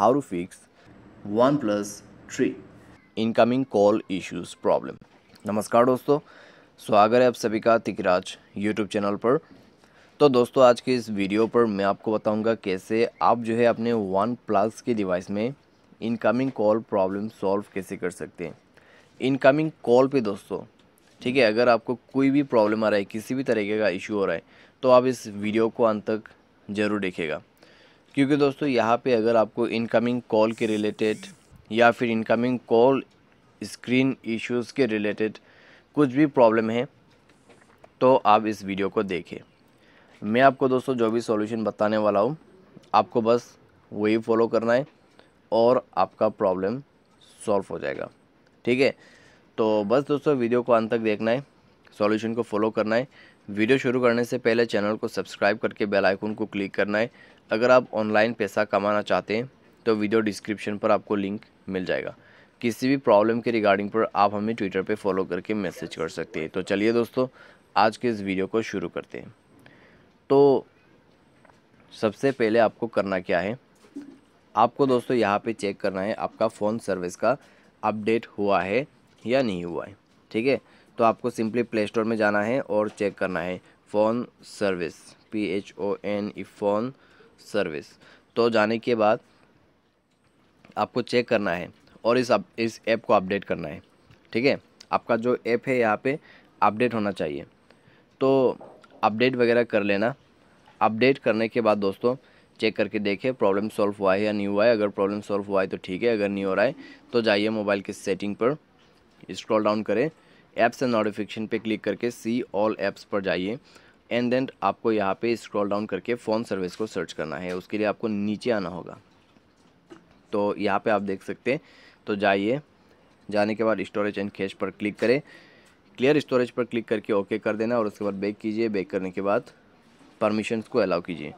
how to fix OnePlus 3 incoming call issues problem नमस्कार दोस्तों स्वागत है आप सभी का तिकराज यूट्यूब चैनल पर तो दोस्तों आज के इस वीडियो पर मैं आपको बताऊंगा कैसे आप जो है अपने वन प्लस के डिवाइस में इनकमिंग कॉल प्रॉब्लम सॉल्व कैसे कर सकते हैं इनकमिंग कॉल पे दोस्तों ठीक है अगर आपको कोई भी प्रॉब्लम आ रहा है किसी भी तरीके का इशू हो रहा है तो आप इस वीडियो को अंत तक ज़रूर देखेगा क्योंकि दोस्तों यहाँ पे अगर आपको इनकमिंग कॉल के रिलेटेड या फिर इनकमिंग कॉल स्क्रीन इश्यूज़ के रिलेटेड कुछ भी प्रॉब्लम है तो आप इस वीडियो को देखें मैं आपको दोस्तों जो भी सॉल्यूशन बताने वाला हूँ आपको बस वही फॉलो करना है और आपका प्रॉब्लम सॉल्व हो जाएगा ठीक है तो बस दोस्तों वीडियो को अंत तक देखना है सॉल्यूशन को फॉलो करना है वीडियो शुरू करने से पहले चैनल को सब्सक्राइब करके बेल आइकन को क्लिक करना है अगर आप ऑनलाइन पैसा कमाना चाहते हैं तो वीडियो डिस्क्रिप्शन पर आपको लिंक मिल जाएगा किसी भी प्रॉब्लम के रिगार्डिंग पर आप हमें ट्विटर पर फॉलो करके मैसेज कर सकते हैं तो चलिए दोस्तों आज के इस वीडियो को शुरू करते हैं तो सबसे पहले आपको करना क्या है आपको दोस्तों यहाँ पे चेक करना है आपका फ़ोन सर्विस का अपडेट हुआ है या नहीं हुआ है ठीक है तो आपको सिंपली प्ले स्टोर में जाना है और चेक करना है phone service P H O N E phone service तो जाने के बाद आपको चेक करना है और इस अप, इस ऐप को अपडेट करना है ठीक है आपका जो ऐप है यहाँ पे अपडेट होना चाहिए तो अपडेट वगैरह कर लेना अपडेट करने के बाद दोस्तों चेक करके देखें प्रॉब्लम सॉल्व हुआ है या नहीं हुआ है अगर प्रॉब्लम सॉल्व हुआ है तो ठीक है अगर नहीं हो रहा है तो जाइए मोबाइल के सेटिंग पर स्क्रॉल डाउन करें ऐप्स एंड नोटिफिकेशन पे क्लिक करके सी ऑल ऐप्स पर जाइए एंड देन आपको यहाँ पे स्क्रॉल डाउन करके फ़ोन सर्विस को सर्च करना है उसके लिए आपको नीचे आना होगा तो यहाँ पे आप देख सकते हैं तो जाइए जाने के बाद स्टोरेज एंड कैश पर क्लिक करें क्लियर स्टोरेज पर क्लिक करके ओके कर देना और उसके बाद बैक कीजिए बैक करने के बाद परमिशंस को अलाउ कीजिए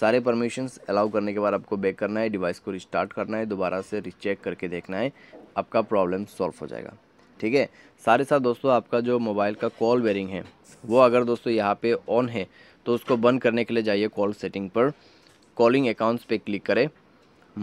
सारे परमिशंस अलाउ करने के बाद आपको बैक करना है डिवाइस को रिस्टार्ट करना है दोबारा से रिचेक करके देखना है आपका प्रॉब्लम सॉल्व हो जाएगा ठीक है सारे साथ दोस्तों आपका जो मोबाइल का कॉल बेरिंग है वो अगर दोस्तों यहाँ पे ऑन है तो उसको बंद करने के लिए जाइए कॉल सेटिंग पर कॉलिंग अकाउंट्स पे क्लिक करें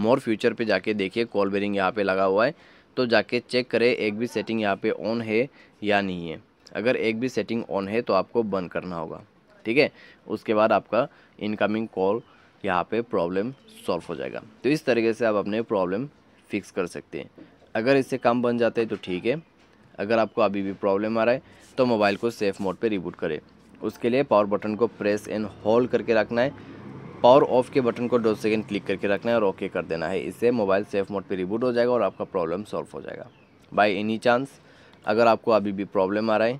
मोर फ्यूचर पे जाके देखिए कॉल बेरिंग यहाँ पे लगा हुआ है तो जाके चेक करें एक भी सेटिंग यहाँ पे ऑन है या नहीं है अगर एक भी सेटिंग ऑन है तो आपको बंद करना होगा ठीक है उसके बाद आपका इनकमिंग कॉल यहाँ पर प्रॉब्लम सॉल्व हो जाएगा तो इस तरीके से आप अपने प्रॉब्लम फिक्स कर सकते हैं अगर इससे काम बन जाते हैं तो ठीक है अगर आपको अभी भी प्रॉब्लम आ रहा है तो मोबाइल को सेफ़ मोड पर रिबूट करें उसके लिए पावर बटन को प्रेस एंड होल्ड करके रखना है पावर ऑफ के बटन को दो सेकेंड क्लिक करके रखना है और ओके कर देना है इससे मोबाइल सेफ मोड पे रिबूट हो जाएगा और आपका प्रॉब्लम सॉल्व हो जाएगा बाय एनी चांस अगर आपको अभी भी प्रॉब्लम आ रहा है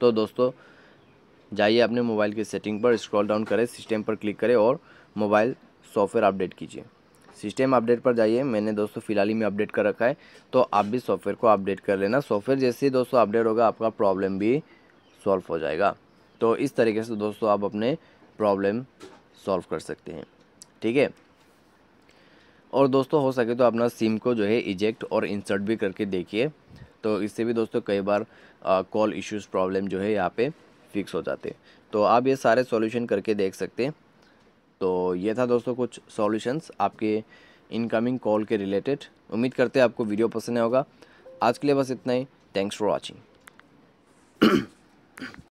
तो दोस्तों जाइए अपने मोबाइल की सेटिंग पर स्क्रॉल डाउन करें सिस्टम पर क्लिक करें और मोबाइल सॉफ्टवेयर अपडेट कीजिए सिस्टम अपडेट पर जाइए मैंने दोस्तों फिलहाल ही में अपडेट कर रखा है तो आप भी सॉफ्टवेयर को अपडेट कर लेना सॉफ्टवेयर जैसे ही दोस्तों अपडेट होगा आपका प्रॉब्लम भी सॉल्व हो जाएगा तो इस तरीके से दोस्तों आप अपने प्रॉब्लम सॉल्व कर सकते हैं ठीक है और दोस्तों हो सके तो अपना सिम को जो है इजेक्ट और इंसर्ट भी करके देखिए तो इससे भी दोस्तों कई बार कॉल इश्यूज प्रॉब्लम जो है यहाँ पे फिक्स हो जाते हैं तो आप ये सारे सॉल्यूशन करके देख सकते हैं तो ये था दोस्तों कुछ सॉल्यूशंस आपके इनकमिंग कॉल के रिलेटेड उम्मीद करते हैं आपको वीडियो पसंद होगा आज के लिए बस इतना ही थैंक्स फॉर वॉचिंग